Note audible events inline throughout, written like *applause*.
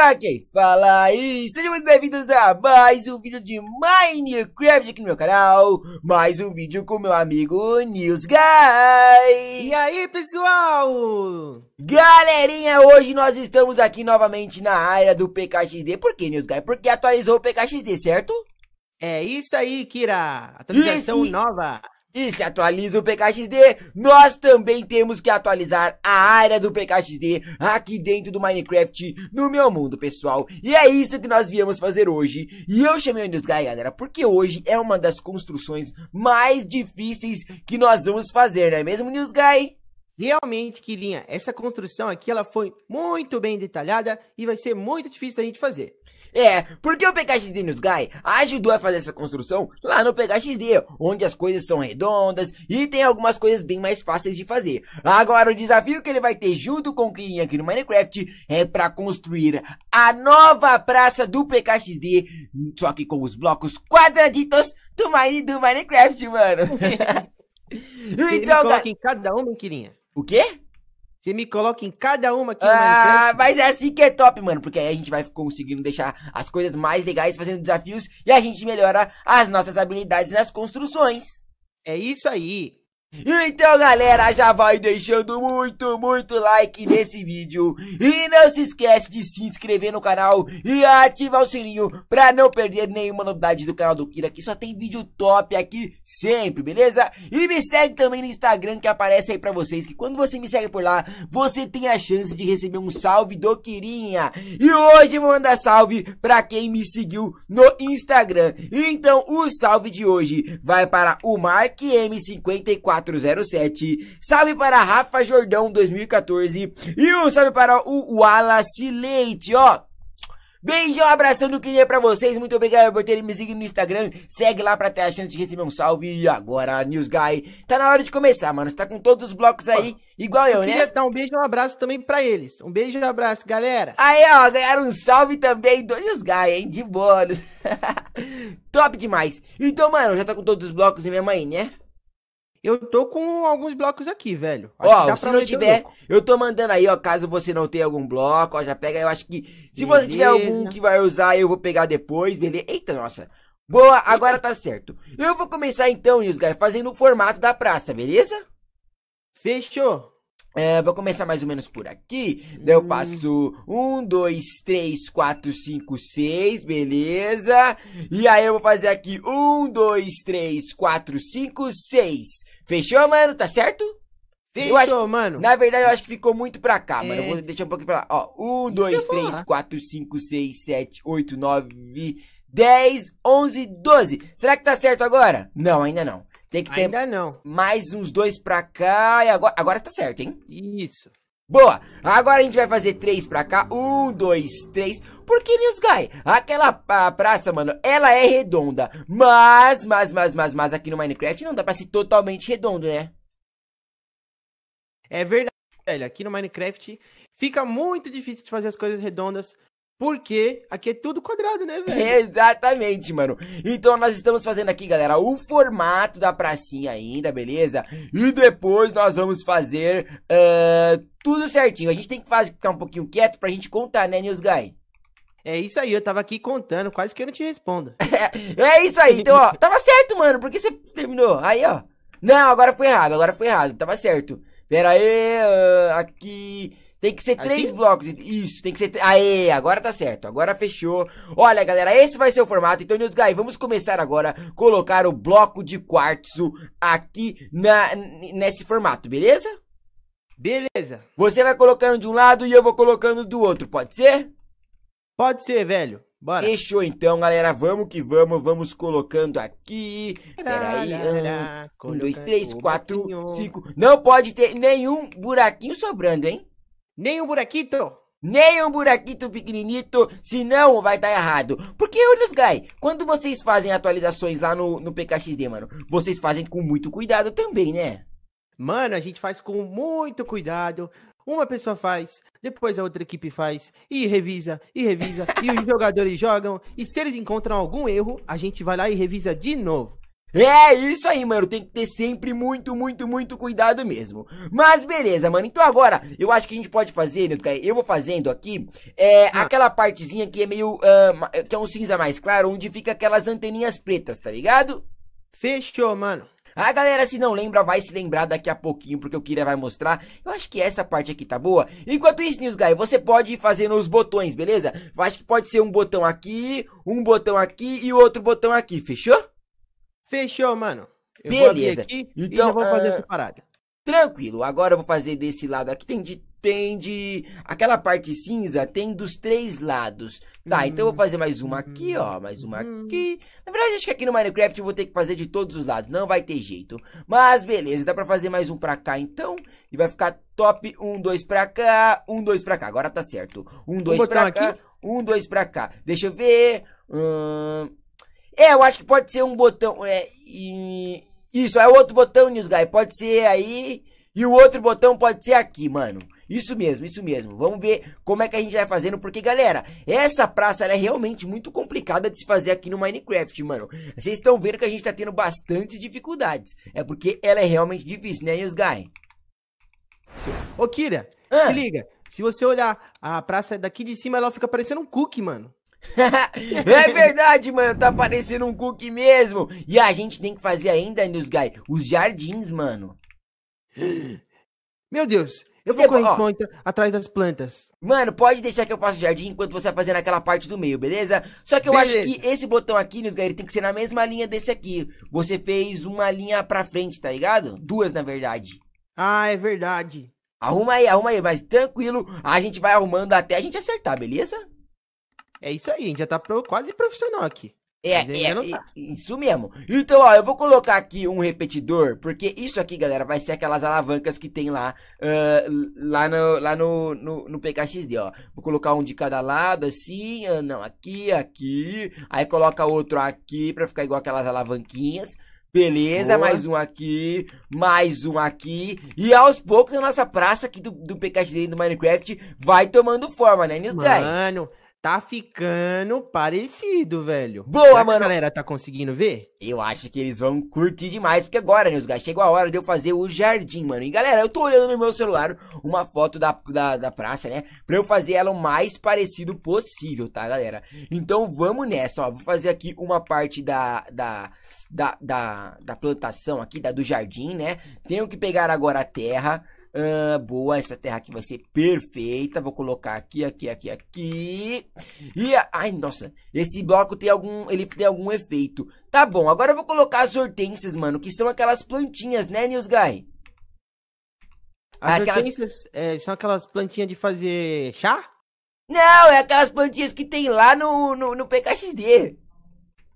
Pra quem fala aí, sejam muito bem-vindos a mais um vídeo de Minecraft aqui no meu canal Mais um vídeo com meu amigo News Guy E aí pessoal Galerinha, hoje nós estamos aqui novamente na área do PKXD Por que News Guy? Porque atualizou o PKXD, certo? É isso aí, Kira! Atualização Esse... nova! E se atualiza o PKXD, nós também temos que atualizar a área do PKXD aqui dentro do Minecraft no meu mundo, pessoal. E é isso que nós viemos fazer hoje. E eu chamei o NewsGuy, galera, porque hoje é uma das construções mais difíceis que nós vamos fazer, não é mesmo, NewsGuy? Realmente, Quilinha, essa construção aqui ela foi muito bem detalhada e vai ser muito difícil da gente fazer. É, porque o PKXD News Guy ajudou a fazer essa construção lá no PKXD, onde as coisas são redondas e tem algumas coisas bem mais fáceis de fazer. Agora, o desafio que ele vai ter junto com o Quilinha aqui no Minecraft é para construir a nova praça do PKXD, só que com os blocos quadraditos do, Mine, do Minecraft, mano. *laughs* *laughs* então, ele coloca tá- em cada uma, Kirinha. O quê? Você me coloca em cada uma aqui Ah, mas é assim que é top, mano. Porque aí a gente vai conseguindo deixar as coisas mais legais fazendo desafios e a gente melhora as nossas habilidades nas construções. É isso aí. Então galera, já vai deixando muito, muito like nesse vídeo E não se esquece de se inscrever no canal e ativar o sininho Pra não perder nenhuma novidade do canal do Kira Que só tem vídeo top aqui sempre, beleza? E me segue também no Instagram que aparece aí pra vocês Que quando você me segue por lá, você tem a chance de receber um salve do Kirinha E hoje manda vou mandar salve pra quem me seguiu no Instagram Então o salve de hoje vai para o Mark M54 407. Salve para Rafa Jordão 2014. E um salve para o Wallace Leite, ó. Beijão, abração do queria pra vocês. Muito obrigado por terem me seguido no Instagram. Segue lá pra ter a chance de receber um salve. E agora, News Guy. Tá na hora de começar, mano. Você tá com todos os blocos aí, igual eu, eu né? dar um beijo e um abraço também pra eles. Um beijo e um abraço, galera. Aí, ó, ganharam um salve também do News Guy, hein? De bônus. *laughs* Top demais. Então, mano, já tá com todos os blocos em minha mãe, né? Eu tô com alguns blocos aqui, velho. ó, se não tiver, eu tô mandando aí, ó, caso você não tenha algum bloco, ó, já pega. Eu acho que se beleza. você tiver algum que vai usar, eu vou pegar depois, beleza? Eita, nossa. Boa, agora tá certo. Eu vou começar então, Nilsgar, fazendo o formato da praça, beleza? Fechou. É, vou começar mais ou menos por aqui. Hum. eu faço hum. um, dois, três, quatro, cinco, seis, beleza? E aí eu vou fazer aqui um, dois, três, quatro, cinco, seis. Fechou, mano? Tá certo? Fechou, acho, mano. Na verdade, eu acho que ficou muito pra cá, é. mano. Eu vou é. deixar um pouquinho pra lá. Ó, um, então dois, três, lá. quatro, cinco, seis, sete, oito, nove, dez, onze, doze. Será que tá certo agora? Não, ainda não. Tem que ter Ainda não. mais uns dois pra cá e agora, agora tá certo, hein? Isso. Boa, agora a gente vai fazer três pra cá, um, dois, três, porque News Guy, aquela praça, mano, ela é redonda, mas, mas, mas, mas, mas aqui no Minecraft não dá pra ser totalmente redondo, né? É verdade, velho, aqui no Minecraft fica muito difícil de fazer as coisas redondas, porque aqui é tudo quadrado, né, velho? *laughs* Exatamente, mano. Então nós estamos fazendo aqui, galera, o formato da pracinha ainda, beleza? E depois nós vamos fazer uh, tudo certinho. A gente tem que fazer, ficar um pouquinho quieto pra gente contar, né, News Guy? É isso aí, eu tava aqui contando, quase que eu não te respondo. *laughs* é isso aí, então, ó, tava certo, mano, por que você terminou? Aí, ó. Não, agora foi errado, agora foi errado, tava certo. Pera aí, uh, aqui... Tem que ser assim? três blocos. Isso, tem que ser. Aê, agora tá certo. Agora fechou. Olha, galera, esse vai ser o formato. Então, News Guy, vamos começar agora a colocar o bloco de quartzo aqui na, nesse formato, beleza? Beleza. Você vai colocando de um lado e eu vou colocando do outro, pode ser? Pode ser, velho. Bora. Fechou então, galera. Vamos que vamos. Vamos colocando aqui. Peraí. Um, um dois, três, quatro, cinco. Não pode ter nenhum buraquinho sobrando, hein? Nem um buraquito? Nem um buraquito pequeninito, senão vai dar errado. Porque, olha os guys, quando vocês fazem atualizações lá no, no PKXD, mano, vocês fazem com muito cuidado também, né? Mano, a gente faz com muito cuidado. Uma pessoa faz, depois a outra equipe faz, e revisa, e revisa, e os *laughs* jogadores jogam. E se eles encontram algum erro, a gente vai lá e revisa de novo. É isso aí, mano. Tem que ter sempre muito, muito, muito cuidado mesmo. Mas beleza, mano. Então agora, eu acho que a gente pode fazer, né, eu vou fazendo aqui, é ah. aquela partezinha que é meio, uh, que é um cinza mais claro, onde fica aquelas anteninhas pretas, tá ligado? Fechou, mano. Ah, galera, se não lembra, vai se lembrar daqui a pouquinho, porque o Kira vai mostrar. Eu acho que essa parte aqui tá boa. Enquanto isso, News Guy, você pode ir fazendo os botões, beleza? Eu acho que pode ser um botão aqui, um botão aqui e outro botão aqui, fechou? Fechou, mano. Eu Beleza. então, e vou fazer uh... essa parada. Tranquilo, agora eu vou fazer desse lado aqui. Tem de. Tem de. Aquela parte cinza tem dos três lados. Tá, hum, então eu vou fazer mais uma aqui, ó. Mais uma hum. aqui. Na verdade, acho que aqui no Minecraft eu vou ter que fazer de todos os lados. Não vai ter jeito. Mas beleza, dá pra fazer mais um pra cá então. E vai ficar top. Um, dois pra cá. Um, dois pra cá. Agora tá certo. Um, dois pra cá. Aqui. Um, dois pra cá. Deixa eu ver. Hum... É, eu acho que pode ser um botão. É, e, isso, é outro botão, News Guy. Pode ser aí. E o outro botão pode ser aqui, mano. Isso mesmo, isso mesmo. Vamos ver como é que a gente vai fazendo, porque galera, essa praça é realmente muito complicada de se fazer aqui no Minecraft, mano. Vocês estão vendo que a gente tá tendo bastante dificuldades. É porque ela é realmente difícil, né, News Guy? Ô, Kira, ah. se liga. Se você olhar a praça daqui de cima, ela fica parecendo um cookie, mano. *laughs* é verdade, mano. Tá parecendo um cookie mesmo. E a gente tem que fazer ainda, News Guy, os jardins, mano. Meu Deus, eu vou correr ó, então, atrás das plantas. Mano, pode deixar que eu faça o jardim enquanto você vai tá fazer aquela parte do meio, beleza? Só que eu beleza. acho que esse botão aqui, News Guy, tem que ser na mesma linha desse aqui. Você fez uma linha pra frente, tá ligado? Duas, na verdade. Ah, é verdade. Arruma aí, arruma aí, mas tranquilo, a gente vai arrumando até a gente acertar, beleza? É isso aí, a gente já tá pro, quase profissional aqui. É, é, é isso mesmo. Então, ó, eu vou colocar aqui um repetidor, porque isso aqui, galera, vai ser aquelas alavancas que tem lá, uh, lá, no, lá no, no, no, PKXD, ó. Vou colocar um de cada lado, assim, uh, não, aqui, aqui, aí coloca outro aqui, pra ficar igual aquelas alavanquinhas. Beleza, Boa. mais um aqui, mais um aqui. E aos poucos a nossa praça aqui do, do PKXD do Minecraft vai tomando forma, né, News Mano, Guy? Mano, tá ficando parecido, velho. Boa, mano. a galera tá conseguindo ver? Eu acho que eles vão curtir demais, porque agora, meus né, guys, chegou a hora de eu fazer o jardim, mano. E galera, eu tô olhando no meu celular uma foto da, da, da praça, né? Pra eu fazer ela o mais parecido possível, tá, galera? Então vamos nessa, ó. Vou fazer aqui uma parte da, da, da, da, da plantação aqui, da do jardim, né? Tenho que pegar agora a terra. Ah, boa, essa terra aqui vai ser perfeita. Vou colocar aqui, aqui, aqui, aqui. E, ai, nossa, esse bloco tem algum, ele tem algum efeito. Tá bom, agora eu vou colocar as hortênsias, mano, que são aquelas plantinhas, né, News Guy? As aquelas... hortênsias é, são aquelas plantinhas de fazer chá? Não, é aquelas plantinhas que tem lá no, no, no PKXD.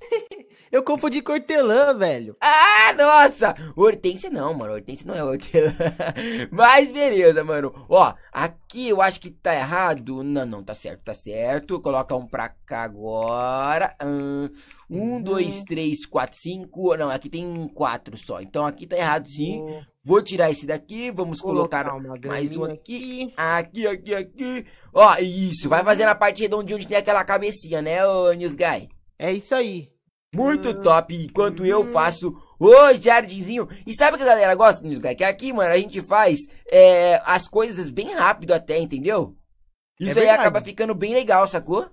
*laughs* Eu confundi com hortelã, velho. Ah, nossa! Hortência não, mano. Hortência não é hortelã. *laughs* Mas beleza, mano. Ó, aqui eu acho que tá errado. Não, não, tá certo, tá certo. Coloca um pra cá agora. um, uhum. dois, três, quatro, cinco. Não, aqui tem quatro só. Então aqui tá errado sim. Vou tirar esse daqui, vamos colocar, colocar mais um aqui. aqui. Aqui, aqui, Ó, isso, vai fazendo a parte redondinha onde tem aquela cabecinha, né, ô News Guy? É isso aí. Muito top, enquanto eu faço o jardinzinho. E sabe o que a galera gosta, meus Que aqui, mano, a gente faz é, as coisas bem rápido até, entendeu? É Isso é aí acaba ficando bem legal, sacou?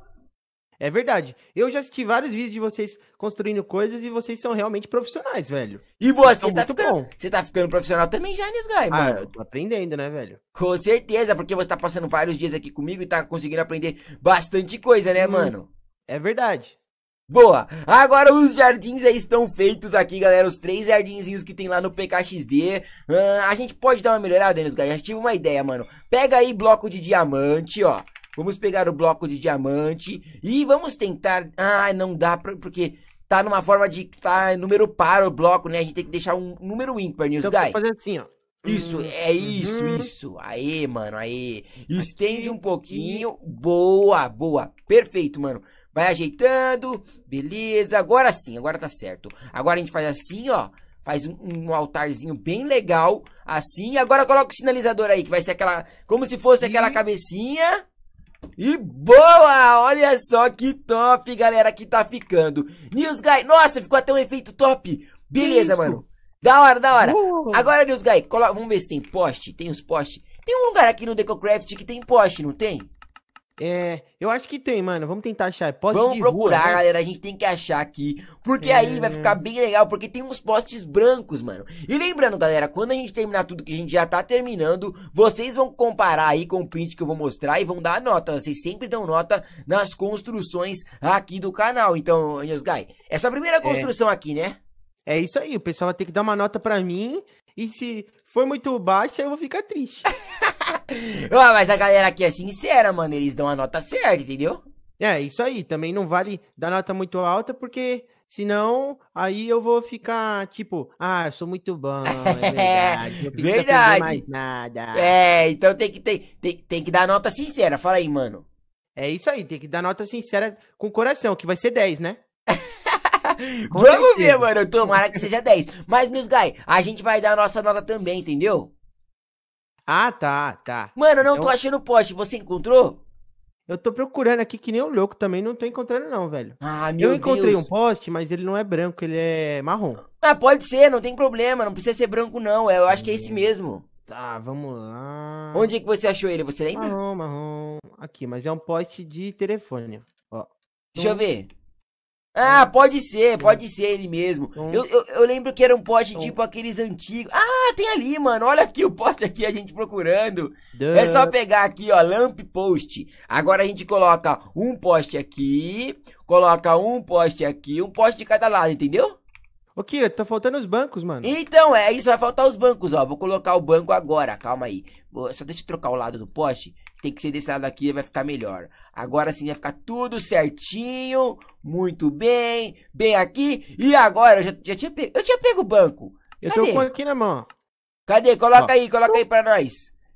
É verdade. Eu já assisti vários vídeos de vocês construindo coisas e vocês são realmente profissionais, velho. E você tá ficando, você tá ficando profissional também já, News Guy, ah, mano. Ah, eu tô aprendendo, né, velho? Com certeza, porque você tá passando vários dias aqui comigo e tá conseguindo aprender bastante coisa, né, hum, mano? É verdade. Boa, agora os jardins já estão feitos aqui, galera, os três jardinzinhos que tem lá no PKXD uh, A gente pode dar uma melhorada nisso, galera, já tive uma ideia, mano Pega aí bloco de diamante, ó Vamos pegar o bloco de diamante e vamos tentar... Ah, não dá pra... porque tá numa forma de... tá número par o bloco, né? A gente tem que deixar um número ímpar, News então, Guy. fazer assim, ó. Isso, uhum. é isso, uhum. isso. Aí, mano, aí. Estende Aqui, um pouquinho. Boa, boa. Perfeito, mano. Vai ajeitando. Beleza. Agora sim, agora tá certo. Agora a gente faz assim, ó. Faz um, um altarzinho bem legal. Assim. Agora coloca o sinalizador aí, que vai ser aquela. Como se fosse e... aquela cabecinha. E boa! Olha só que top, galera, que tá ficando. News Guy, nossa, ficou até um efeito top. Beleza, mano. Da hora, da hora. Uh. Agora, News Guy, vamos ver se tem poste. Tem os postes. Tem um lugar aqui no DecoCraft que tem poste, não tem? É, eu acho que tem, mano. Vamos tentar achar. Poste Vamos procurar, rua, né? galera. A gente tem que achar aqui. Porque é... aí vai é. ficar bem legal. Porque tem uns postes brancos, mano. E lembrando, galera, quando a gente terminar tudo que a gente já tá terminando, vocês vão comparar aí com o print que eu vou mostrar e vão dar nota. Vocês sempre dão nota nas construções aqui do canal. Então, News Guy, é essa primeira é. construção é... aqui, né? É isso aí, o pessoal vai ter que dar uma nota para mim e se for muito baixa eu vou ficar triste. *laughs* ah, mas a galera aqui é sincera, mano, eles dão a nota certa, entendeu? É, isso aí, também não vale dar nota muito alta porque Senão, aí eu vou ficar tipo, ah, eu sou muito bom, é, *laughs* é verdade. Não verdade. mais nada. É, então tem que, tem, tem, tem que dar nota sincera. Fala aí, mano. É isso aí, tem que dar nota sincera com o coração, que vai ser 10, né? Vamos ver, mano. Tomara que seja 10. Mas, meus guys, a gente vai dar a nossa nota também, entendeu? Ah, tá, tá. Mano, eu não então... tô achando o poste. Você encontrou? Eu tô procurando aqui que nem um louco também, não tô encontrando não, velho. Ah, meu Eu encontrei Deus. um poste, mas ele não é branco, ele é marrom. Ah, pode ser, não tem problema, não precisa ser branco não, é, eu acho que é esse hum. mesmo. Tá, vamos lá. Onde é que você achou ele, você lembra? Marrom, marrom. Aqui, mas é um poste de telefone, ó. Deixa eu então, ver. Ah, então, pode ser, então, pode ser ele mesmo. Então, eu, eu, eu, lembro que era um poste tipo aqueles antigos. Ah, tem ali, mano. Olha aqui o poste aqui, a gente procurando. Duh. É só pegar aqui, ó, lamp post. Agora a gente coloca um poste aqui, coloca um poste aqui, um poste de cada lado, entendeu? Ô, Kira, tá faltando os bancos, mano. Então, é isso, vai faltar os bancos, ó. Vou colocar o banco agora, calma aí. Só deixa eu trocar o lado do poste tem que ser desse lado aqui, vai ficar melhor. Agora sim vai ficar tudo certinho, muito bem, bem aqui. E agora, eu já, já tinha pego, eu tinha pego o banco. Cadê? Eu tô com aqui na mão. Cadê? Coloca ó. aí, coloca aí pra nós.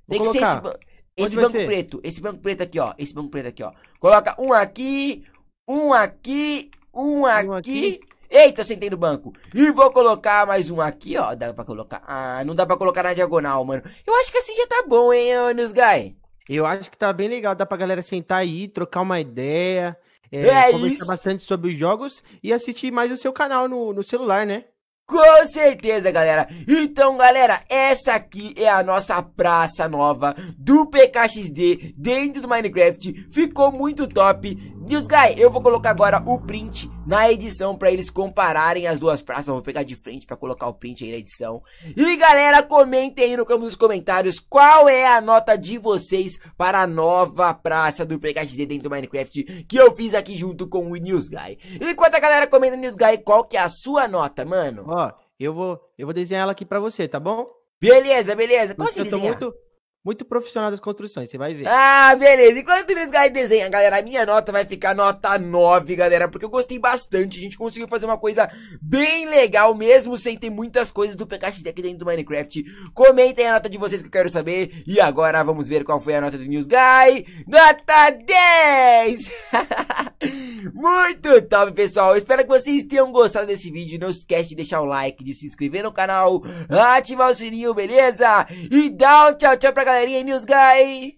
Tem Vou que colocar. ser esse, esse banco ser? preto, esse banco preto aqui, ó, esse banco preto aqui, ó. Coloca um aqui, um aqui, um aqui. Um aqui. Eita, eu sentei no banco. E vou colocar mais um aqui, ó. Dá pra colocar. Ah, não dá pra colocar na diagonal, mano. Eu acho que assim já tá bom, hein, News Guy? Eu acho que tá bem legal, dá pra galera sentar aí, trocar uma ideia, é, é conversar isso. bastante sobre os jogos e assistir mais o seu canal no, no celular, né? Com certeza, galera. Então, galera, essa aqui é a nossa praça nova do PKXD dentro do Minecraft. Ficou muito top. News Guy, eu vou colocar agora o print na edição para eles compararem as duas praças. vou pegar de frente para colocar o print aí na edição. E galera, comentem aí no campo dos comentários qual é a nota de vocês para a nova praça do PKXD dentro do Minecraft que eu fiz aqui junto com o News Guy. Enquanto a galera comenta News Guy, qual que é a sua nota, mano? Ó, eu vou, eu vou desenhar ela aqui para você, tá bom? Beleza, beleza. Como eu, eu tô muito, muito profissional das construções, você vai ver. Ah, beleza. Enquanto eles ganham desenha, galera, a minha nota vai ficar nota 9, galera, porque eu gostei bastante. A gente conseguiu fazer uma coisa bem legal, mesmo sem ter muitas coisas do PKXD aqui dentro do Minecraft. Comentem a nota de vocês que eu quero saber. E agora vamos ver qual foi a nota do News Guy. Nota 10! *laughs* Muito top, pessoal. espero que vocês tenham gostado desse vídeo. Não esquece de deixar o like, de se inscrever no canal, ativar o sininho, beleza? E dá um tchau, tchau pra galera galerinha News Guy.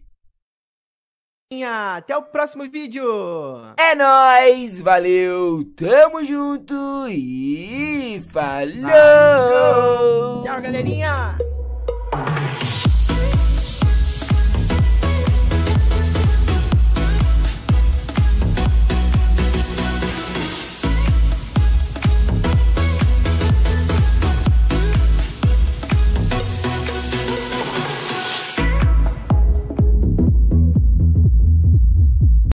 Até o próximo vídeo. É nóis, valeu, tamo junto e falou. falou. Tchau, galerinha.